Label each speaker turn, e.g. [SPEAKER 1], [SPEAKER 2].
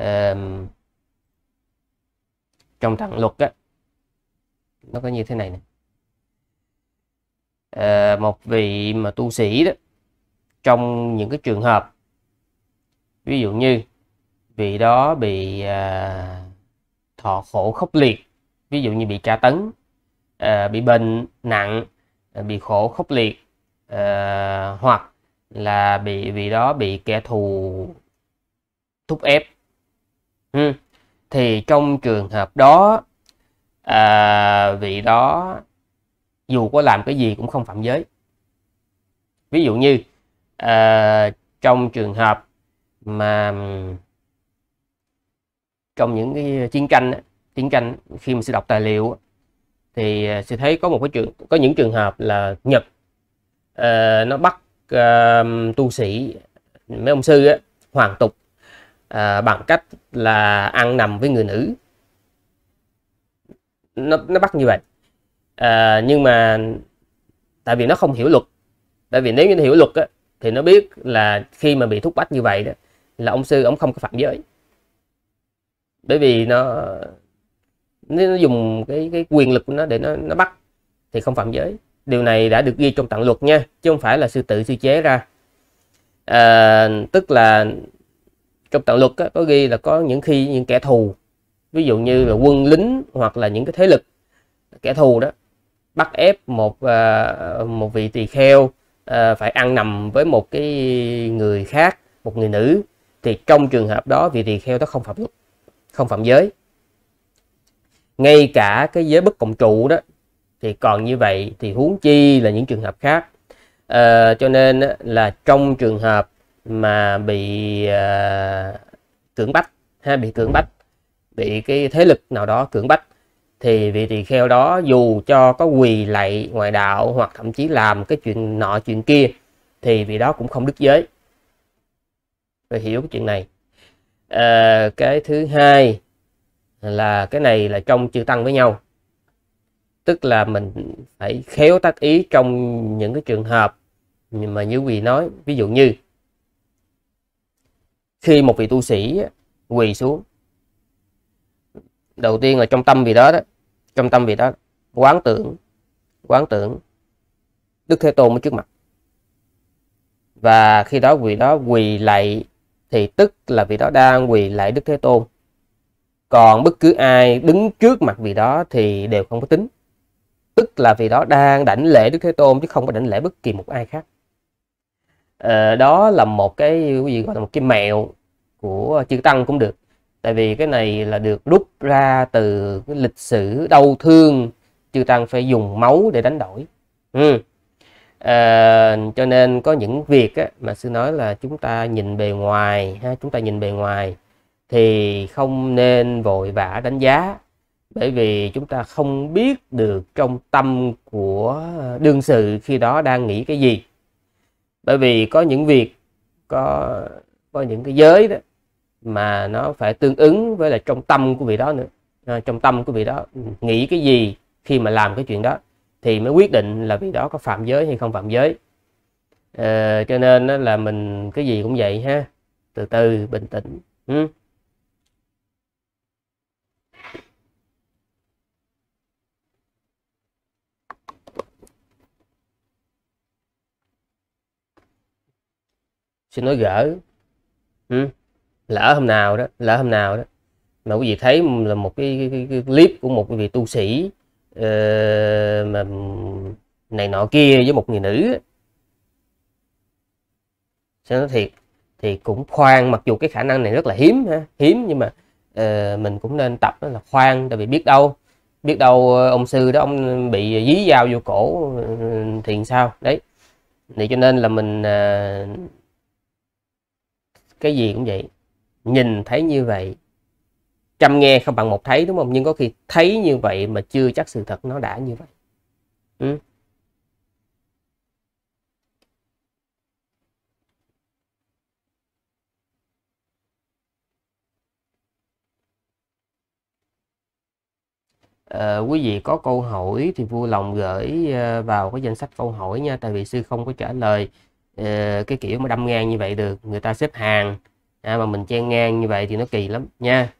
[SPEAKER 1] uh, trong thẳng luật á nó có như thế này nè uh, một vị mà tu sĩ đó trong những cái trường hợp ví dụ như vị đó bị uh, thọ khổ khốc liệt ví dụ như bị tra tấn uh, bị bệnh nặng uh, bị khổ khốc liệt uh, hoặc là bị vì đó bị kẻ thù thúc ép Ừ. thì trong trường hợp đó à, vị đó dù có làm cái gì cũng không phạm giới ví dụ như à, trong trường hợp mà trong những cái chiến tranh chiến tranh khi mà sư đọc tài liệu thì à, sẽ thấy có một cái trường có những trường hợp là Nhật uh, nó bắt uh, tu sĩ mấy ông sư á, hoàng tục à, bằng cách là ăn nằm với người nữ nó, nó bắt như vậy à, nhưng mà tại vì nó không hiểu luật tại vì nếu như nó hiểu luật á, thì nó biết là khi mà bị thúc bách như vậy đó là ông sư ông không có phạm giới bởi vì nó nó dùng cái cái quyền lực của nó để nó nó bắt thì không phạm giới điều này đã được ghi trong tạng luật nha chứ không phải là sư tự sư chế ra à, tức là trong đạo luật có ghi là có những khi những kẻ thù ví dụ như là quân lính hoặc là những cái thế lực kẻ thù đó bắt ép một à, một vị tỳ kheo à, phải ăn nằm với một cái người khác một người nữ thì trong trường hợp đó vị tỳ kheo đó không phạm luật không phạm giới ngay cả cái giới bất cộng trụ đó thì còn như vậy thì huống chi là những trường hợp khác à, cho nên là trong trường hợp mà bị uh, cưỡng bách ha bị cưỡng bách bị cái thế lực nào đó cưỡng bách thì vị tỳ kheo đó dù cho có quỳ lạy ngoại đạo hoặc thậm chí làm cái chuyện nọ chuyện kia thì vị đó cũng không đứt giới phải hiểu cái chuyện này à, cái thứ hai là cái này là trong chư tăng với nhau tức là mình phải khéo tác ý trong những cái trường hợp mà như quỳ nói ví dụ như khi một vị tu sĩ quỳ xuống đầu tiên là trong tâm vị đó đó trong tâm vị đó quán tưởng quán tưởng đức thế tôn ở trước mặt và khi đó vị đó quỳ lạy thì tức là vị đó đang quỳ lạy đức thế tôn còn bất cứ ai đứng trước mặt vị đó thì đều không có tính tức là vị đó đang đảnh lễ đức thế tôn chứ không có đảnh lễ bất kỳ một ai khác à, đó là một cái gì gọi là một cái mẹo của chữ tăng cũng được tại vì cái này là được rút ra từ cái lịch sử đau thương chư tăng phải dùng máu để đánh đổi ừ. à, cho nên có những việc á, mà sư nói là chúng ta nhìn bề ngoài ha chúng ta nhìn bề ngoài thì không nên vội vã đánh giá bởi vì chúng ta không biết được trong tâm của đương sự khi đó đang nghĩ cái gì bởi vì có những việc có có những cái giới đó mà nó phải tương ứng với là trong tâm của vị đó nữa à, trong tâm của vị đó nghĩ cái gì khi mà làm cái chuyện đó thì mới quyết định là vị đó có phạm giới hay không phạm giới à, cho nên là mình cái gì cũng vậy ha từ từ bình tĩnh ừ. xin nói gỡ ừ. lỡ hôm nào đó lỡ hôm nào đó mà quý vị thấy là một cái, cái, cái, cái clip của một vị tu sĩ uh, mà này nọ kia với một người nữ sẽ nói thiệt thì cũng khoan mặc dù cái khả năng này rất là hiếm ha, hiếm nhưng mà uh, mình cũng nên tập đó là khoan tại vì biết đâu biết đâu ờ, ông sư đó ông bị dí dao vô cổ ừ, thì sao đấy thì cho nên là mình uh, cái gì cũng vậy nhìn thấy như vậy trăm nghe không bằng một thấy đúng không nhưng có khi thấy như vậy mà chưa chắc sự thật nó đã như vậy ừ. À, quý vị có câu hỏi thì vui lòng gửi ờ, vào cái danh sách câu hỏi nha tại vì sư không có trả lời Ờ, cái kiểu mà đâm ngang như vậy được người ta xếp hàng à, mà mình chen ngang như vậy thì nó kỳ lắm nha